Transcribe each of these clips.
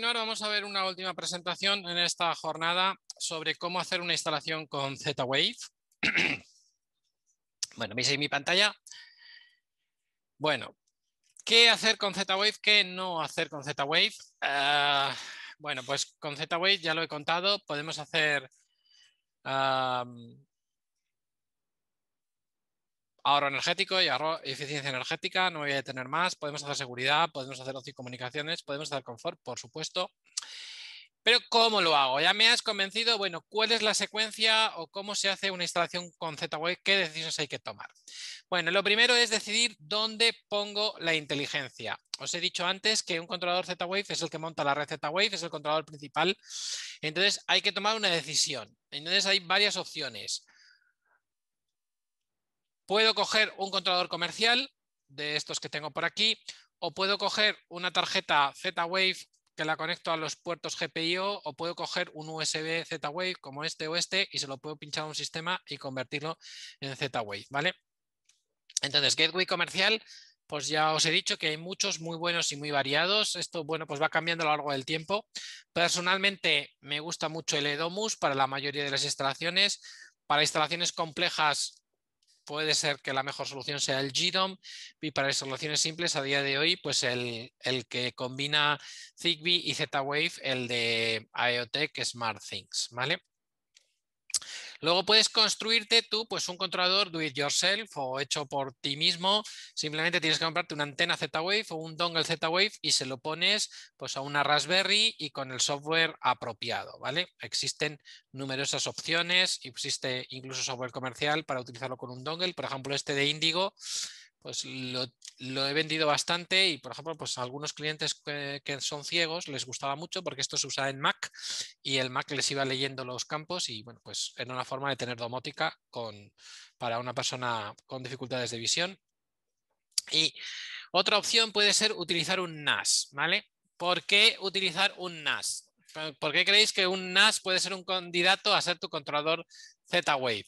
vamos a ver una última presentación en esta jornada sobre cómo hacer una instalación con Z-Wave. bueno, ¿veis mi pantalla? Bueno, ¿qué hacer con Z-Wave? ¿Qué no hacer con Z-Wave? Ah, bueno, pues con Z-Wave ya lo he contado, podemos hacer ah, ahorro energético y eficiencia energética, no voy a detener más, podemos hacer seguridad, podemos hacer ocio comunicaciones, podemos hacer confort, por supuesto. Pero ¿cómo lo hago? Ya me has convencido, bueno, ¿cuál es la secuencia o cómo se hace una instalación con Z-Wave? ¿Qué decisiones hay que tomar? Bueno, lo primero es decidir dónde pongo la inteligencia. Os he dicho antes que un controlador Z-Wave es el que monta la red Z-Wave, es el controlador principal. Entonces hay que tomar una decisión. Entonces hay varias opciones. Puedo coger un controlador comercial de estos que tengo por aquí o puedo coger una tarjeta Z-Wave que la conecto a los puertos GPIO o puedo coger un USB Z-Wave como este o este y se lo puedo pinchar a un sistema y convertirlo en Z-Wave, ¿vale? Entonces, gateway comercial, pues ya os he dicho que hay muchos muy buenos y muy variados. Esto, bueno, pues va cambiando a lo largo del tiempo. Personalmente me gusta mucho el EDOMUS para la mayoría de las instalaciones. Para instalaciones complejas puede ser que la mejor solución sea el GDOM y para soluciones simples a día de hoy, pues el, el que combina Zigbee y Z-Wave, el de Smart SmartThings, ¿vale? Luego puedes construirte tú pues un controlador do it yourself o hecho por ti mismo. Simplemente tienes que comprarte una antena Z-Wave o un dongle Z-Wave y se lo pones pues a una Raspberry y con el software apropiado, ¿vale? Existen numerosas opciones, existe incluso software comercial para utilizarlo con un dongle, por ejemplo este de Indigo pues lo, he vendido bastante y, por ejemplo, pues a algunos clientes que, son ciegos les gustaba mucho porque esto se usaba en Mac y el Mac les iba leyendo los campos y, bueno, pues era una forma de tener domótica para una persona con dificultades de visión. Y otra opción puede ser utilizar un NAS, ¿vale? ¿Por qué utilizar un NAS? ¿Por qué creéis que un NAS puede ser un candidato a ser tu controlador Z-Wave.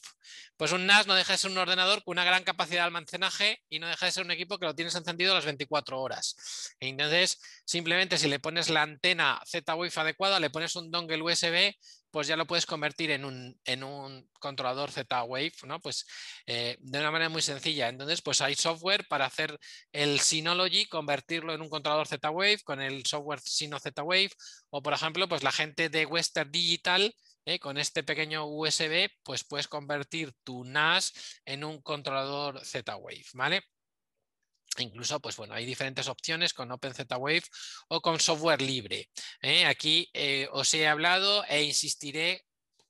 Pues un NAS no deja de ser un ordenador con una gran capacidad de almacenaje y no deja de ser un equipo que lo tienes encendido las 24 horas. Entonces, simplemente si le pones la antena Z-Wave adecuada, le pones un dongle USB, pues ya lo puedes convertir en un, en un controlador Z-Wave, ¿no? Pues eh, de una manera muy sencilla. Entonces, pues hay software para hacer el Synology, convertirlo en un controlador Z-Wave con el software Sino Z-Wave. O, por ejemplo, pues la gente de Western Digital ¿eh? Con este pequeño USB, pues puedes convertir tu NAS en un controlador Z-Wave, ¿vale? Incluso, pues bueno, hay diferentes opciones con Open Z-Wave o con software libre. ¿eh? Aquí eh, os he hablado e insistiré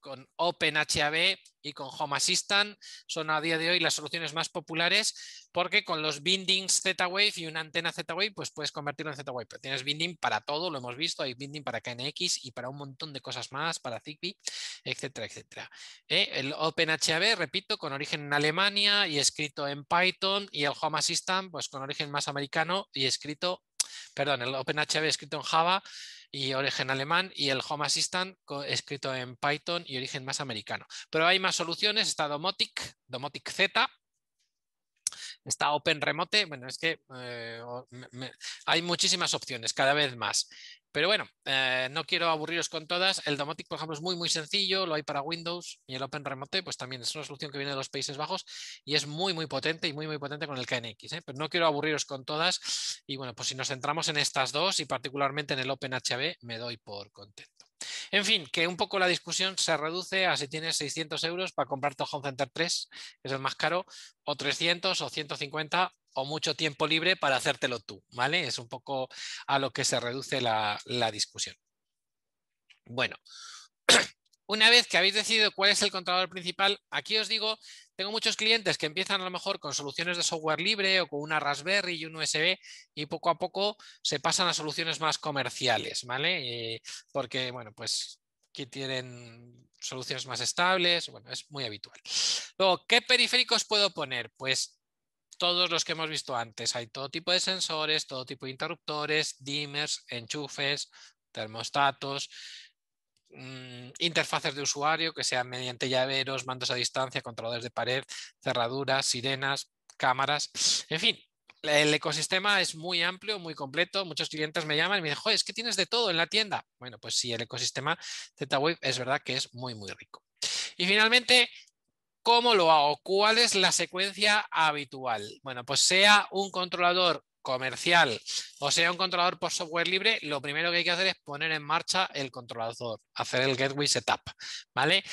con OpenHAB y con Home Assistant son a día de hoy las soluciones más populares porque con los bindings Z-Wave y una antena Z-Wave pues puedes convertirlo en Z-Wave. Pero tienes binding para todo, lo hemos visto, hay binding para KNX y para un montón de cosas más, para Zigbee, etcétera, etcétera. Eh, el OpenHAB, repito, con origen en Alemania y escrito en Python y el Home Assistant pues con origen más americano y escrito, perdón, el OpenHAB escrito en Java y origen alemán, y el Home Assistant escrito en Python y origen más americano. Pero hay más soluciones, está Domotic, Domotic Z, Está Open Remote, bueno, es que eh, hay muchísimas opciones, cada vez más. Pero bueno, eh, no quiero aburriros con todas. El Domotic, por ejemplo, es muy, muy sencillo, lo hay para Windows y el Open Remote, pues también es una solución que viene de los Países Bajos y es muy, muy potente y muy, muy potente con el KNX. ¿eh? Pero no quiero aburriros con todas. Y bueno, pues si nos centramos en estas dos y particularmente en el Open HB, me doy por contento. En fin, que un poco la discusión se reduce a si tienes 600 euros para comprarte Home Center 3, que es el más caro, o 300 o 150 o mucho tiempo libre para hacértelo tú, ¿vale? Es un poco a lo que se reduce la, la discusión. Bueno, una vez que habéis decidido cuál es el controlador principal, aquí os digo tengo muchos clientes que empiezan a lo mejor con soluciones de software libre o con una Raspberry y un USB y poco a poco se pasan a soluciones más comerciales, ¿vale? Eh, porque, bueno, pues aquí tienen soluciones más estables, bueno, es muy habitual. Luego, ¿qué periféricos puedo poner? Pues todos los que hemos visto antes. Hay todo tipo de sensores, todo tipo de interruptores, dimmers, enchufes, termostatos, Mm, interfaces de usuario que sean mediante llaveros, mandos a distancia, controladores de pared, cerraduras, sirenas, cámaras, en fin. El ecosistema es muy amplio, muy completo. Muchos clientes me llaman y me dicen, joder, es que tienes de todo en la tienda. Bueno, pues sí, el ecosistema Z-Wave es verdad que es muy, muy rico. Y finalmente, ¿Cómo lo hago? ¿Cuál es la secuencia habitual? Bueno, pues sea un controlador comercial o sea un controlador por software libre, lo primero que hay que hacer es poner en marcha el controlador, hacer el gateway setup, ¿vale?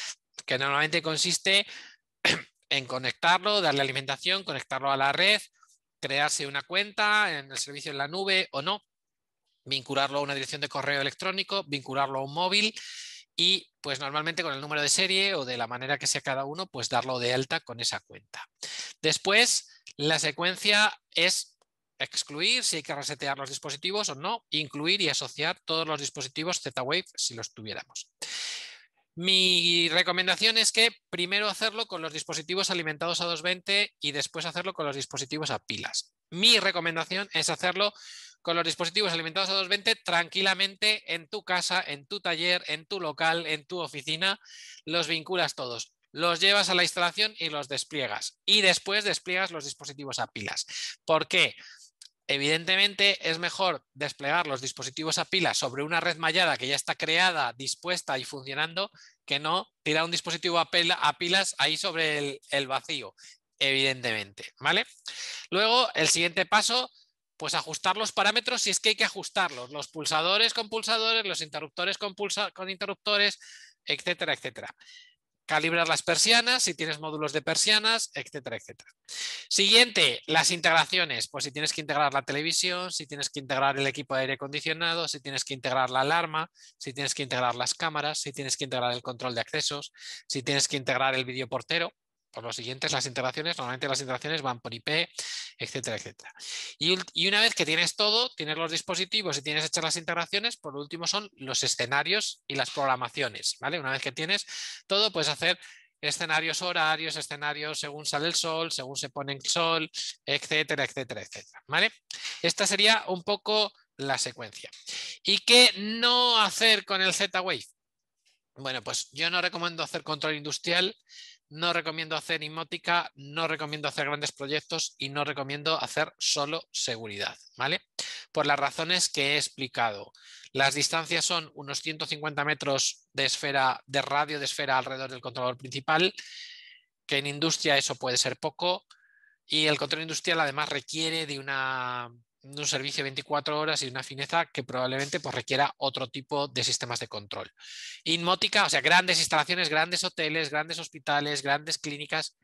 Que normalmente consiste en conectarlo, darle alimentación, conectarlo a la red, crearse una cuenta en el servicio en la nube o no, vincularlo a una dirección de correo electrónico, vincularlo a un móvil y pues normalmente con el número de serie o de la manera que sea cada uno, pues darlo de alta con esa cuenta. Después, la secuencia es excluir si hay que resetear los dispositivos o no, incluir y asociar todos los dispositivos Z-Wave si los tuviéramos. Mi recomendación es que primero hacerlo con los dispositivos alimentados a 220 y después hacerlo con los dispositivos a pilas. Mi recomendación es hacerlo con los dispositivos alimentados a 220 tranquilamente en tu casa, en tu taller, en tu local, en tu oficina, los vinculas todos los llevas a la instalación y los despliegas. Y después despliegas los dispositivos a pilas. ¿Por qué? Evidentemente es mejor desplegar los dispositivos a pilas sobre una red mallada que ya está creada, dispuesta y funcionando, que no tirar un dispositivo a, pilas ahí sobre el, vacío, evidentemente. ¿vale? Luego, el siguiente paso, pues ajustar los parámetros si es que hay que ajustarlos, los pulsadores con pulsadores, los interruptores con, con interruptores, etcétera, etcétera calibrar las persianas, si tienes módulos de persianas, etcétera, etcétera. Siguiente, las integraciones. Pues si tienes que integrar la televisión, si tienes que integrar el equipo de aire acondicionado, si tienes que integrar la alarma, si tienes que integrar las cámaras, si tienes que integrar el control de accesos, si tienes que integrar el videoportero, por los siguientes las integraciones, normalmente las integraciones van por IP, etcétera, etcétera. Y, una vez que tienes todo, tienes los dispositivos y tienes hechas las integraciones, por último son los escenarios y las programaciones, ¿vale? Una vez que tienes todo, puedes hacer escenarios horarios, escenarios según sale el sol, según se pone el sol, etcétera, etcétera, etcétera, ¿vale? Esta sería un poco la secuencia. ¿Y qué no hacer con el Z-Wave? Bueno, pues yo no recomiendo hacer control industrial, no recomiendo hacer inmótica, no recomiendo hacer grandes proyectos y no recomiendo hacer solo seguridad, ¿vale? Por las razones que he explicado. Las distancias son unos 150 metros de esfera, de radio de esfera alrededor del controlador principal, que en industria eso puede ser poco, y el control industrial además requiere de una un servicio de 24 horas y una fineza que probablemente pues, requiera otro tipo de sistemas de control. Inmótica, o sea, grandes instalaciones, grandes hoteles, grandes hospitales, grandes clínicas,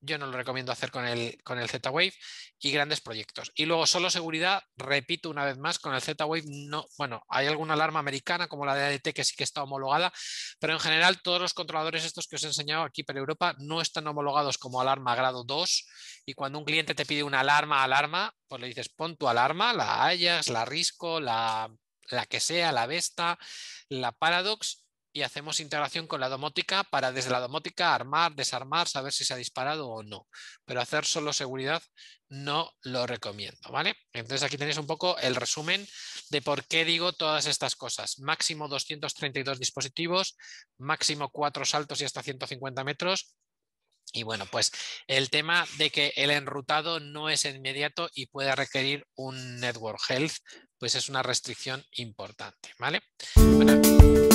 yo no lo recomiendo hacer con el, Z-Wave y grandes proyectos. Y luego solo seguridad, repito una vez más, con el Z-Wave no, bueno, hay alguna alarma americana como la de ADT que sí que está homologada, pero en general todos los controladores estos que os he enseñado aquí para Europa no están homologados como alarma grado 2 y cuando un cliente te pide una alarma, alarma, pues le dices pon tu alarma, la hayas, la Risco, la, la que sea, la Vesta, la Paradox y hacemos integración con la domótica para desde la domótica armar, desarmar, saber si se ha disparado o no. Pero hacer solo seguridad no lo recomiendo, ¿vale? Entonces aquí tenéis un poco el resumen de por qué digo todas estas cosas. Máximo 232 dispositivos, máximo cuatro saltos y hasta 150 metros, y bueno, pues el tema de que el enrutado no es inmediato y puede requerir un network health, pues es una restricción importante, ¿vale?